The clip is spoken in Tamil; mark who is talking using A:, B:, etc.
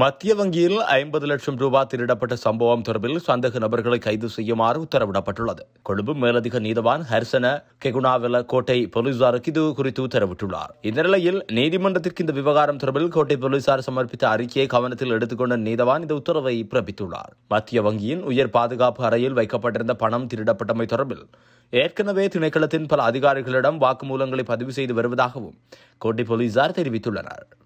A: மத்திய வங்கியில் ஐம்பது லட்சம் ரூபாய் திருடப்பட்ட சம்பவம் தொடர்பில் சந்தேக நபர்களை கைது செய்யுமாறு உத்தரவிடப்பட்டுள்ளது கொழும்பு மேலதிக நீதவான் ஹர்சன கெகுனாவில கோட்டை போலீசாருக்கு இது குறித்து உத்தரவிட்டுள்ளார் இந்த நிலையில் நீதிமன்றத்திற்கு இந்த விவகாரம் தொடர்பில் கோட்டை போலீசார் சமர்ப்பித்த அறிக்கையை கவனத்தில் எடுத்துக்கொண்ட நீதவான் இந்த உத்தரவை பிறப்பித்துள்ளார் மத்திய வங்கியின் உயர் பாதுகாப்பு அறையில் வைக்கப்பட்டிருந்த பணம் திருடப்பட்டமை தொடர்பில் ஏற்கனவே திணைக்களத்தின் பல அதிகாரிகளிடம் வாக்குமூலங்களை பதிவு செய்து வருவதாகவும் கோட்டை போலீசார் தெரிவித்துள்ளனர்